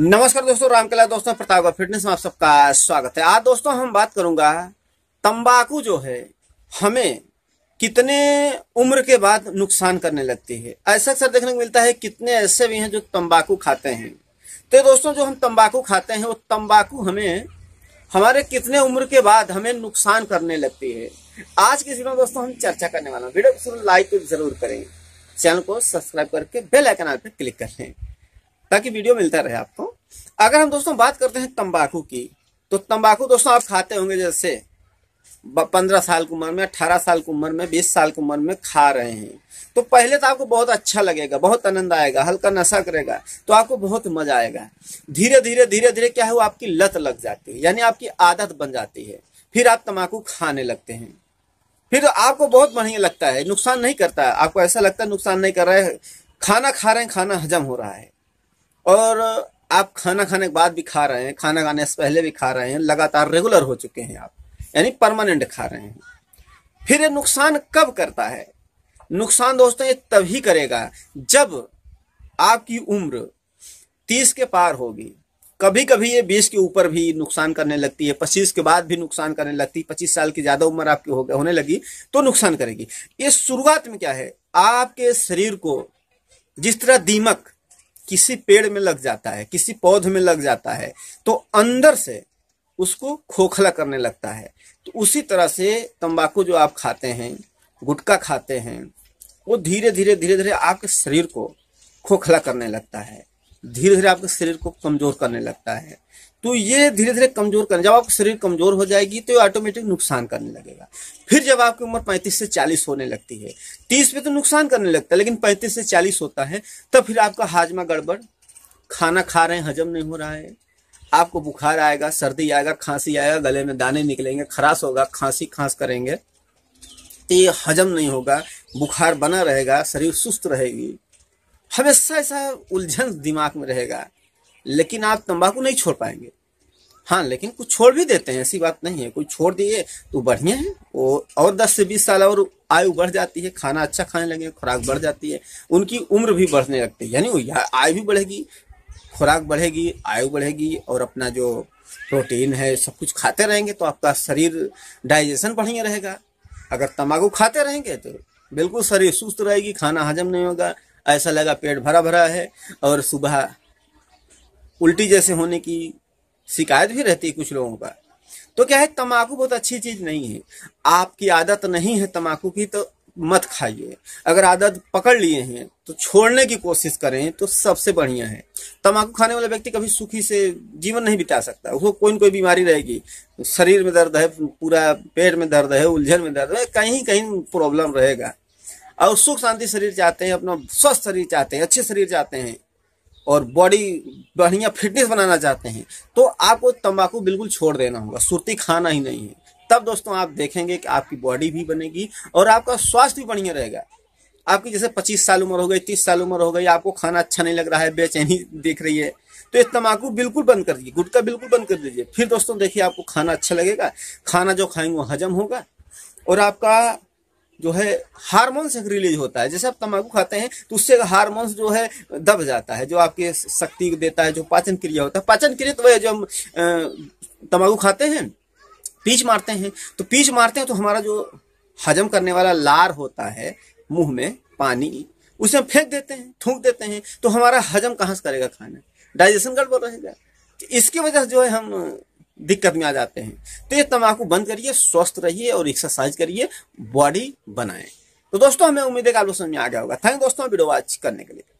नमस्कार दोस्तों रामकला दोस्तों प्रतापगढ़ फिटनेस में आप सबका स्वागत है आज दोस्तों हम बात करूंगा तंबाकू जो है हमें कितने उम्र के बाद नुकसान करने लगती है ऐसा अक्सर देखने को मिलता है कितने ऐसे भी हैं जो तंबाकू खाते हैं तो दोस्तों जो हम तंबाकू खाते हैं वो तंबाकू हमें हमारे कितने उम्र के बाद हमें नुकसान करने लगती है आज के वीडियो में दोस्तों हम चर्चा करने वाला हूँ वीडियो को लाइक जरूर करें चैनल को सब्सक्राइब करके बेल आइकन पर क्लिक कर लें ताकि वीडियो मिलता रहे आपको अगर हम दोस्तों बात करते हैं तंबाकू की तो तंबाकू दोस्तों आप खाते होंगे जैसे पंद्रह साल की उम्र में अट्ठारह साल की उम्र में बीस साल की उम्र में खा रहे हैं तो पहले तो आपको बहुत अच्छा लगेगा बहुत आनंद आएगा हल्का नशा करेगा तो आपको बहुत मजा आएगा धीरे धीरे धीरे धीरे क्या है वो आपकी लत लग जाती है यानी आपकी आदत बन जाती है फिर आप तम्बाकू खाने लगते हैं फिर तो आपको बहुत बढ़िया लगता है नुकसान नहीं करता है आपको ऐसा लगता है नुकसान नहीं कर रहा है खाना खा रहे हैं खाना हजम हो रहा है और आप खाना खाने के बाद भी खा रहे हैं खाना खाने से पहले भी खा रहे हैं लगातार रेगुलर हो चुके हैं आप यानी परमानेंट खा रहे हैं फिर ये नुकसान कब करता है नुकसान दोस्तों ये तभी करेगा जब आपकी उम्र तीस के पार होगी कभी कभी ये बीस के ऊपर भी नुकसान करने लगती है पच्चीस के बाद भी नुकसान करने लगती है पच्चीस साल की ज्यादा उम्र आपकी हो होने लगी तो नुकसान करेगी ये शुरुआत में क्या है आपके शरीर को जिस तरह दीमक किसी पेड़ में लग जाता है किसी पौध में लग जाता है तो अंदर से उसको खोखला करने लगता है तो उसी तरह से तंबाकू जो आप खाते हैं गुटखा खाते हैं वो धीरे धीरे धीरे धीरे आपके शरीर को खोखला करने लगता है धीरे धीरे आपके शरीर को कमजोर करने लगता है तो ये धीरे धीरे कमजोर करने जब आपका शरीर कमजोर हो जाएगी तो ये ऑटोमेटिक नुकसान करने लगेगा फिर जब आपकी उम्र 35 से 40 होने लगती है 30 पे तो नुकसान करने लगता है लेकिन 35 से 40 होता है तब फिर आपका हाजमा गड़बड़ खाना खा रहे हैं हजम नहीं हो रहा है आपको बुखार आएगा सर्दी आएगा खांसी आएगा गले में दाने निकलेंगे खराश होगा खांसी खांस करेंगे तो ये हजम नहीं होगा बुखार बना रहेगा शरीर सुस्त रहेगी हमेशा ऐसा उलझन दिमाग में रहेगा लेकिन आप तंबाकू नहीं छोड़ पाएंगे हाँ लेकिन कुछ छोड़ भी देते हैं ऐसी बात नहीं है कोई छोड़ दिए तो बढ़िया है वो और 10 से 20 साल और आयु बढ़ जाती है खाना अच्छा खाने लगे खुराक बढ़ जाती है उनकी उम्र भी बढ़ने लगती है यानी आयु भी बढ़ेगी खुराक बढ़ेगी आयु बढ़ेगी और अपना जो प्रोटीन है सब कुछ खाते रहेंगे तो आपका शरीर डाइजेशन बढ़िया रहेगा अगर तम्बाकू खाते रहेंगे तो बिल्कुल शरीर सुस्त रहेगी खाना हजम नहीं होगा ऐसा लगा पेट भरा भरा है और सुबह उल्टी जैसे होने की शिकायत भी रहती है कुछ लोगों का तो क्या है तंबाकू बहुत अच्छी चीज़ नहीं है आपकी आदत नहीं है तंबाकू की तो मत खाइए अगर आदत पकड़ लिए हैं तो छोड़ने की कोशिश करें तो सबसे बढ़िया है तंबाकू खाने वाला व्यक्ति कभी सुखी से जीवन नहीं बिता सकता उसको कोई ना कोई बीमारी रहेगी शरीर में दर्द है पूरा पेट में दर्द है उलझन में दर्द है कहीं कहीं प्रॉब्लम रहेगा और सुख शांति शरीर चाहते हैं अपना स्वस्थ शरीर चाहते हैं अच्छे शरीर चाहते हैं और बॉडी बढ़िया फिटनेस बनाना चाहते हैं तो आपको तंबाकू बिल्कुल छोड़ देना होगा सुरती खाना ही नहीं है तब दोस्तों आप देखेंगे कि आपकी बॉडी भी बनेगी और आपका स्वास्थ्य भी बढ़िया रहेगा आपकी जैसे 25 साल उम्र हो गई 30 साल उम्र हो गई आपको खाना अच्छा नहीं लग रहा है बेचैनी देख रही है तो ये तम्बाकू बिल्कुल बंद कर दीजिए गुटका बिल्कुल बंद कर दीजिए फिर दोस्तों देखिए आपको खाना अच्छा लगेगा खाना जो खाएंगे वो हजम होगा और आपका जो है हारमोन्स एक रिलीज होता है जैसे आप तंबाकू खाते हैं तो उससे हारमोन्स जो है दब जाता है जो आपके शक्ति देता है जो पाचन क्रिया होता है पाचन क्रिया तो वह जो हम तम्बाकू खाते हैं पीच मारते हैं तो पीच मारते हैं तो हमारा जो हजम करने वाला लार होता है मुंह में पानी उसे हम फेंक देते हैं थूक देते हैं तो हमारा हजम कहाँ से करेगा खाना डाइजेशन गड़बड़ रहेगा तो इसकी वजह से जो है हम दिक्कत में आ जाते हैं तो ये तंबाकू बंद करिए स्वस्थ रहिए और एक्सरसाइज करिए बॉडी बनाए तो दोस्तों हमें उम्मीद है कि आप लोग समझ में आ गया होगा थैंक दोस्तों वीडियो वॉच करने के लिए